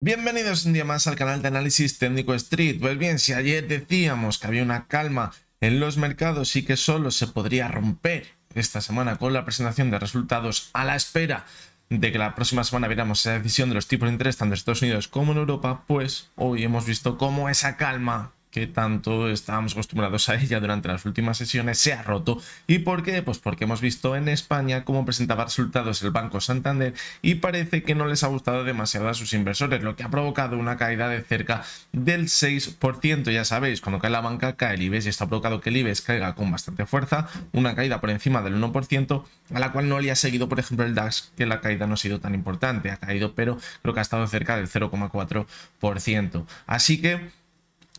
Bienvenidos un día más al canal de análisis técnico Street. Pues bien, si ayer decíamos que había una calma en los mercados y que solo se podría romper esta semana con la presentación de resultados a la espera de que la próxima semana viéramos esa decisión de los tipos de interés tanto en Estados Unidos como en Europa, pues hoy hemos visto cómo esa calma que tanto estábamos acostumbrados a ella durante las últimas sesiones se ha roto. ¿Y por qué? Pues porque hemos visto en España cómo presentaba resultados el Banco Santander y parece que no les ha gustado demasiado a sus inversores, lo que ha provocado una caída de cerca del 6%. Ya sabéis, cuando cae la banca cae el IBEX y está provocado que el IBEX caiga con bastante fuerza, una caída por encima del 1%, a la cual no le ha seguido, por ejemplo, el DAX, que la caída no ha sido tan importante, ha caído, pero creo que ha estado cerca del 0,4%. Así que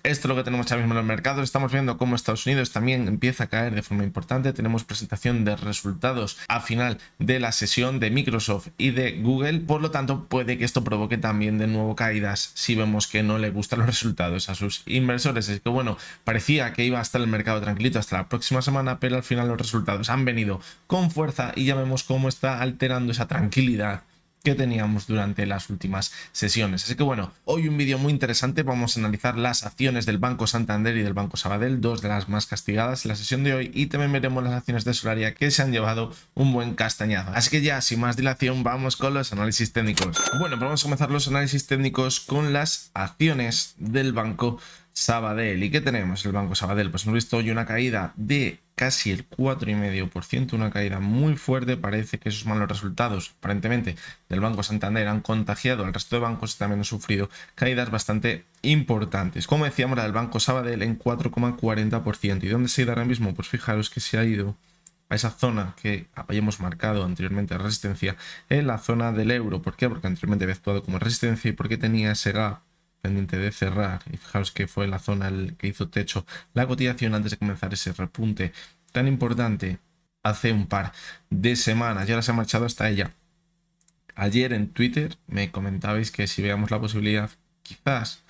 esto es lo que tenemos ahora mismo en los mercados. Estamos viendo cómo Estados Unidos también empieza a caer de forma importante. Tenemos presentación de resultados a final de la sesión de Microsoft y de Google. Por lo tanto, puede que esto provoque también de nuevo caídas si vemos que no le gustan los resultados a sus inversores. es que bueno, parecía que iba a estar el mercado tranquilito hasta la próxima semana, pero al final los resultados han venido con fuerza y ya vemos cómo está alterando esa tranquilidad que teníamos durante las últimas sesiones. Así que bueno, hoy un vídeo muy interesante, vamos a analizar las acciones del Banco Santander y del Banco Sabadell, dos de las más castigadas en la sesión de hoy, y también veremos las acciones de Solaria que se han llevado un buen castañazo. Así que ya, sin más dilación, vamos con los análisis técnicos. Bueno, pues vamos a comenzar los análisis técnicos con las acciones del Banco Sabadell. ¿Y qué tenemos el Banco Sabadell? Pues hemos visto hoy una caída de casi el 4,5%, una caída muy fuerte. Parece que esos malos resultados, aparentemente, del Banco Santander han contagiado al resto de bancos y también han sufrido caídas bastante importantes. Como decíamos, la del Banco Sabadell en 4,40%. ¿Y dónde se ha ido ahora mismo? Pues fijaros que se ha ido a esa zona que habíamos marcado anteriormente resistencia en la zona del euro. ¿Por qué? Porque anteriormente había actuado como resistencia y porque tenía ese gap pendiente de cerrar. Y fijaos que fue la zona el que hizo techo. La cotización antes de comenzar ese repunte tan importante hace un par de semanas. Y ahora se ha marchado hasta ella. Ayer en Twitter me comentabais que si veamos la posibilidad quizás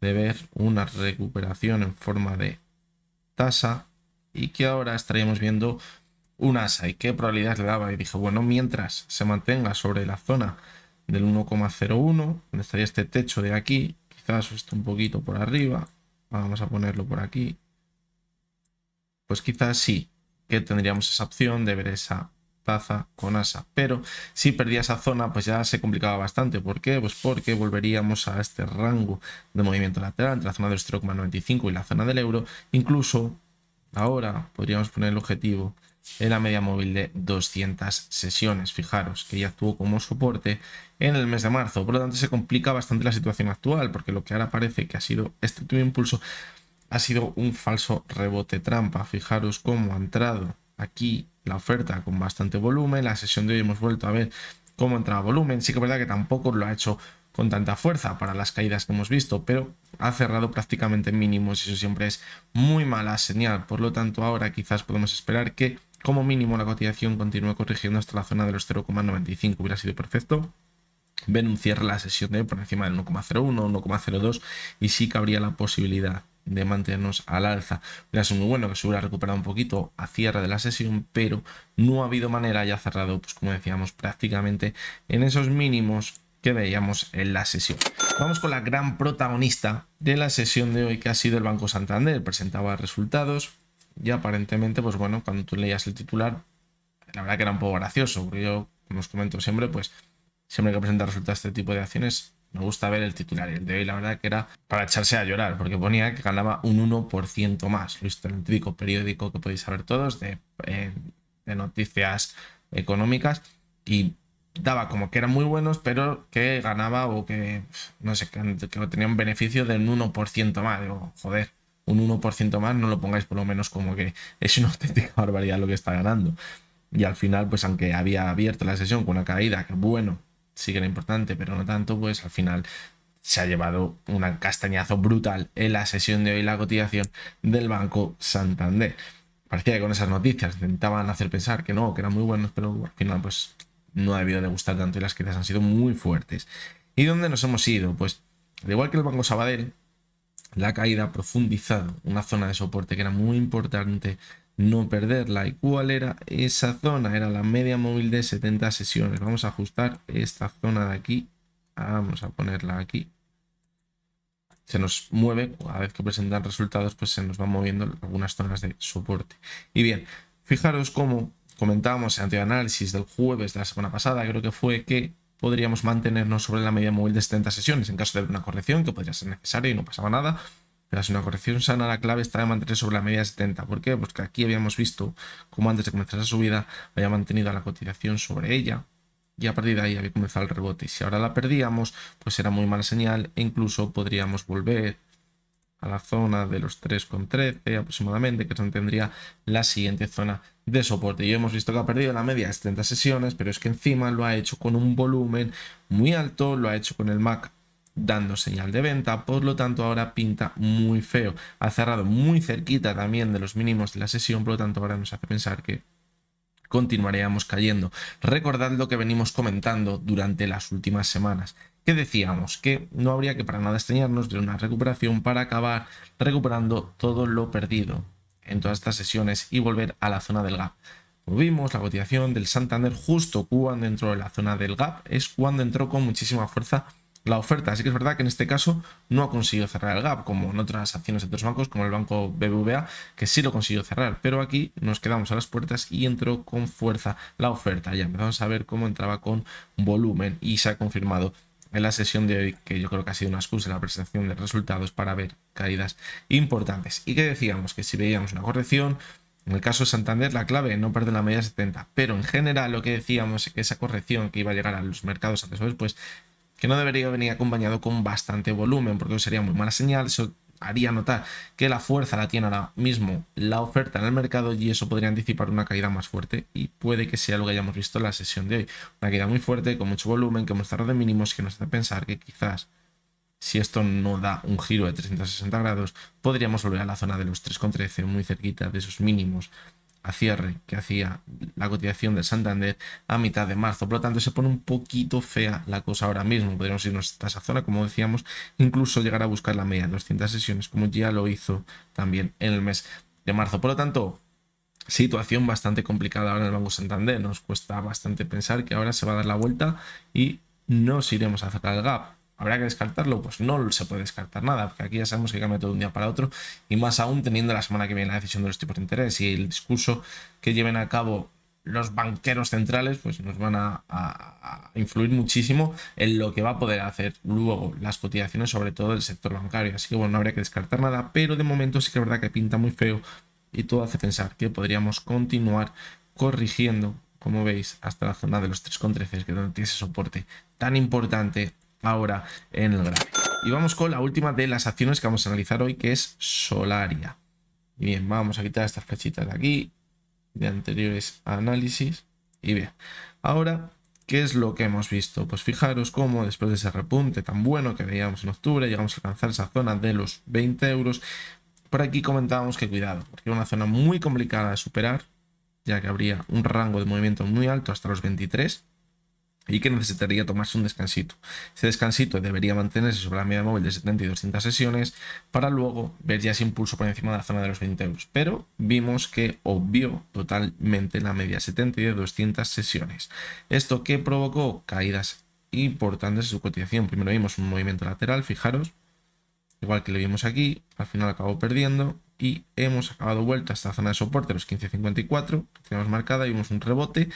de ver una recuperación en forma de tasa y que ahora estaríamos viendo un asa y qué probabilidad le daba. Y dije, bueno, mientras se mantenga sobre la zona del 1,01, donde estaría este techo de aquí, quizás esto un poquito por arriba, vamos a ponerlo por aquí, pues quizás sí que tendríamos esa opción de ver esa taza con asa, pero si perdía esa zona pues ya se complicaba bastante, ¿por qué? Pues porque volveríamos a este rango de movimiento lateral entre la zona del 95 y la zona del euro, incluso ahora podríamos poner el objetivo en la media móvil de 200 sesiones. Fijaros que ya actuó como soporte en el mes de marzo. Por lo tanto, se complica bastante la situación actual, porque lo que ahora parece que ha sido este último impulso ha sido un falso rebote trampa. Fijaros cómo ha entrado aquí la oferta con bastante volumen. La sesión de hoy hemos vuelto a ver cómo entraba volumen. Sí que es verdad que tampoco lo ha hecho con tanta fuerza para las caídas que hemos visto, pero ha cerrado prácticamente mínimos y eso siempre es muy mala señal. Por lo tanto, ahora quizás podemos esperar que como mínimo la cotización continúa corrigiendo hasta la zona de los 0,95. Hubiera sido perfecto. Ven un cierre la sesión de por encima del 1,01, 1,02 y sí que habría la posibilidad de mantenernos al alza. Hubiera sido muy bueno que se hubiera recuperado un poquito a cierre de la sesión, pero no ha habido manera, ya cerrado, pues como decíamos, prácticamente en esos mínimos que veíamos en la sesión. Vamos con la gran protagonista de la sesión de hoy, que ha sido el Banco Santander. Presentaba resultados, y aparentemente, pues bueno, cuando tú leías el titular, la verdad que era un poco gracioso, porque yo, como os comento siempre, pues siempre que presenta resultados de este tipo de acciones, me gusta ver el titular. Y el de hoy, la verdad que era para echarse a llorar, porque ponía que ganaba un 1% más. Lo en el típico periódico que podéis saber todos eh, de, noticias económicas. Y daba como que eran muy buenos, pero que ganaba o que, no sé, que, que tenía un beneficio del 1% más. Digo, joder, un 1% más, no lo pongáis por lo menos como que es una auténtica barbaridad lo que está ganando. Y al final, pues aunque había abierto la sesión con una caída, que bueno, sí que era importante, pero no tanto, pues al final se ha llevado un castañazo brutal en la sesión de hoy la cotización del Banco Santander. Parecía que con esas noticias intentaban hacer pensar que no, que eran muy buenos, pero al final pues no ha debido de gustar tanto y las quedas han sido muy fuertes. ¿Y dónde nos hemos ido? Pues, al igual que el Banco Sabadell, la caída profundizada, una zona de soporte que era muy importante no perderla. ¿Y cuál era esa zona? Era la media móvil de 70 sesiones. Vamos a ajustar esta zona de aquí. Vamos a ponerla aquí. Se nos mueve, a vez que presentan resultados, pues se nos van moviendo algunas zonas de soporte. Y bien, fijaros cómo comentábamos en el análisis del jueves de la semana pasada, creo que fue que podríamos mantenernos sobre la media móvil de 70 sesiones en caso de una corrección, que podría ser necesaria y no pasaba nada. Pero si una corrección sana, la clave está de mantener sobre la media de 70. ¿Por qué? Porque aquí habíamos visto cómo antes de comenzar la subida había mantenido la cotización sobre ella y a partir de ahí había comenzado el rebote. Y si ahora la perdíamos, pues era muy mala señal e incluso podríamos volver a la zona de los 3,13 aproximadamente, que es tendría la siguiente zona de soporte. Y hemos visto que ha perdido la media de 30 sesiones, pero es que encima lo ha hecho con un volumen muy alto, lo ha hecho con el MAC dando señal de venta, por lo tanto ahora pinta muy feo. Ha cerrado muy cerquita también de los mínimos de la sesión, por lo tanto ahora nos hace pensar que continuaríamos cayendo. Recordad lo que venimos comentando durante las últimas semanas, que decíamos que no habría que para nada extrañarnos de una recuperación para acabar recuperando todo lo perdido en todas estas sesiones y volver a la zona del gap. vimos, la cotización del Santander justo cuando entró en la zona del gap es cuando entró con muchísima fuerza la oferta. Así que es verdad que en este caso no ha conseguido cerrar el gap, como en otras acciones de otros bancos, como el banco BBVA, que sí lo consiguió cerrar. Pero aquí nos quedamos a las puertas y entró con fuerza la oferta. Ya empezamos a ver cómo entraba con volumen y se ha confirmado en la sesión de hoy, que yo creo que ha sido una excusa en la presentación de resultados para ver caídas importantes. Y que decíamos que si veíamos una corrección, en el caso de Santander, la clave no perder la media 70, pero en general lo que decíamos es que esa corrección que iba a llegar a los mercados antes o después que no debería venir acompañado con bastante volumen, porque sería muy mala señal, eso haría notar que la fuerza la tiene ahora mismo la oferta en el mercado y eso podría anticipar una caída más fuerte y puede que sea lo que hayamos visto en la sesión de hoy. Una caída muy fuerte, con mucho volumen, que hemos de mínimos, que nos hace pensar que quizás si esto no da un giro de 360 grados, podríamos volver a la zona de los 3,13, muy cerquita de esos mínimos cierre que hacía la cotización de Santander a mitad de marzo. Por lo tanto, se pone un poquito fea la cosa ahora mismo. Podríamos irnos a esa zona, como decíamos, incluso llegar a buscar la media de 200 sesiones, como ya lo hizo también en el mes de marzo. Por lo tanto, situación bastante complicada ahora en el Banco Santander. Nos cuesta bastante pensar que ahora se va a dar la vuelta y nos iremos a sacar el gap. ¿Habrá que descartarlo? Pues no se puede descartar nada, porque aquí ya sabemos que cambia todo un día para otro, y más aún teniendo la semana que viene la decisión de los tipos de interés y el discurso que lleven a cabo los banqueros centrales, pues nos van a, influir muchísimo en lo que va a poder hacer luego las cotizaciones, sobre todo del sector bancario. Así que bueno, no habría que descartar nada, pero de momento sí que es verdad que pinta muy feo y todo hace pensar que podríamos continuar corrigiendo, como veis, hasta la zona de los 3,13, que es donde tiene ese soporte tan importante ahora en el gráfico. Y vamos con la última de las acciones que vamos a analizar hoy, que es Solaria. Bien, vamos a quitar estas flechitas de aquí, de anteriores análisis. Y bien, ahora, ¿qué es lo que hemos visto? Pues fijaros cómo después de ese repunte tan bueno que veíamos en octubre, llegamos a alcanzar esa zona de los 20 euros. Por aquí comentábamos que cuidado, porque era una zona muy complicada de superar, ya que habría un rango de movimiento muy alto hasta los 23 y que necesitaría tomarse un descansito. Ese descansito debería mantenerse sobre la media móvil de 70 y 200 sesiones para luego ver ya ese impulso por encima de la zona de los 20 euros. Pero vimos que obvió totalmente la media 70 y de 200 sesiones. Esto que provocó caídas importantes en su cotización. Primero vimos un movimiento lateral, fijaros, igual que lo vimos aquí, al final acabó perdiendo y hemos acabado vuelta a esta zona de soporte, los 15.54, que tenemos marcada, vimos un rebote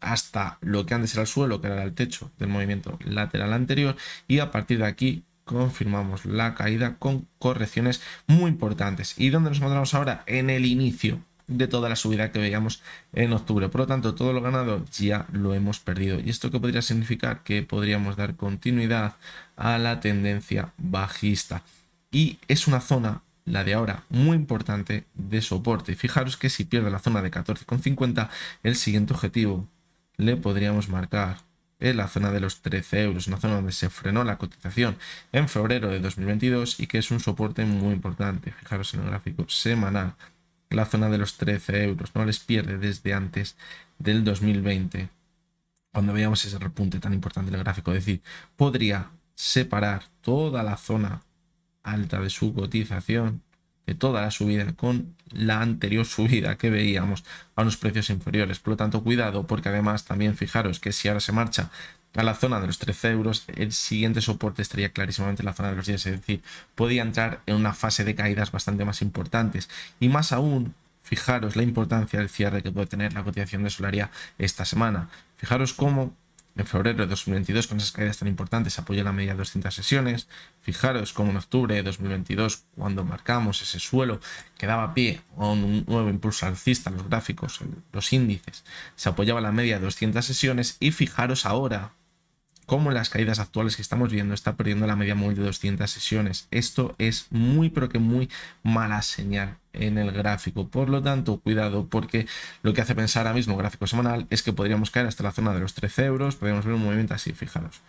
hasta lo que antes era el suelo, que era el techo del movimiento lateral anterior, y a partir de aquí confirmamos la caída con correcciones muy importantes. ¿Y dónde nos encontramos ahora? En el inicio de toda la subida que veíamos en octubre. Por lo tanto, todo lo ganado ya lo hemos perdido. ¿Y esto qué podría significar? Que podríamos dar continuidad a la tendencia bajista. Y es una zona la de ahora, muy importante de soporte. Fijaros que si pierde la zona de 14,50, el siguiente objetivo le podríamos marcar en eh, la zona de los 13 euros, una zona donde se frenó la cotización en febrero de 2022 y que es un soporte muy importante. Fijaros en el gráfico semanal, la zona de los 13 euros, no les pierde desde antes del 2020, cuando veíamos ese repunte tan importante el gráfico. Es decir, podría separar toda la zona alta de su cotización toda la subida con la anterior subida que veíamos a unos precios inferiores. Por lo tanto, cuidado porque además también fijaros que si ahora se marcha a la zona de los 13 euros, el siguiente soporte estaría clarísimamente en la zona de los 10, es decir, podía entrar en una fase de caídas bastante más importantes. Y más aún, fijaros la importancia del cierre que puede tener la cotización de Solaria esta semana. Fijaros cómo en febrero de 2022, con esas caídas tan importantes, apoyó la media de 200 sesiones. Fijaros cómo en octubre de 2022, cuando marcamos ese suelo que daba pie a un nuevo impulso alcista en los gráficos, en los índices, se apoyaba la media de 200 sesiones. Y fijaros ahora, como las caídas actuales que estamos viendo está perdiendo la media móvil de 200 sesiones. Esto es muy, pero que muy mala señal en el gráfico. Por lo tanto, cuidado, porque lo que hace pensar ahora mismo gráfico semanal es que podríamos caer hasta la zona de los 13 euros. Podríamos ver un movimiento así, fijaros.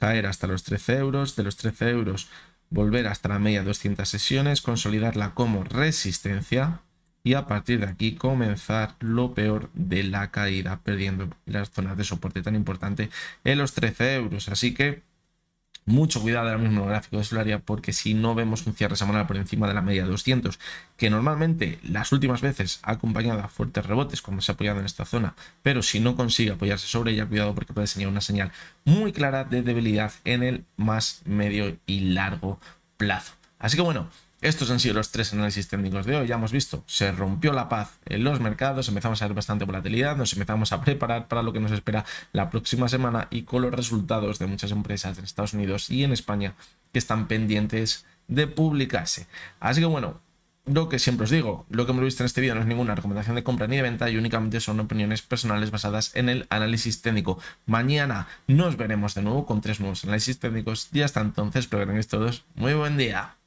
Caer hasta los 13 euros, de los 13 euros volver hasta la media 200 sesiones, consolidarla como resistencia, y a partir de aquí comenzar lo peor de la caída, perdiendo las zonas de soporte tan importante en los 13 euros. Así que mucho cuidado ahora mismo en el gráfico de área porque si no vemos un cierre semanal por encima de la media de 200, que normalmente las últimas veces ha acompañado a fuertes rebotes cuando se ha apoyado en esta zona, pero si no consigue apoyarse sobre ella, cuidado porque puede ser una señal muy clara de debilidad en el más medio y largo plazo. Así que bueno, estos han sido los tres análisis técnicos de hoy. Ya hemos visto, se rompió la paz en los mercados, empezamos a ver bastante volatilidad, nos empezamos a preparar para lo que nos espera la próxima semana y con los resultados de muchas empresas en Estados Unidos y en España que están pendientes de publicarse. Así que bueno, lo que siempre os digo, lo que hemos visto en este vídeo no es ninguna recomendación de compra ni de venta y únicamente son opiniones personales basadas en el análisis técnico. Mañana nos veremos de nuevo con tres nuevos análisis técnicos y hasta entonces, espero que todos muy buen día.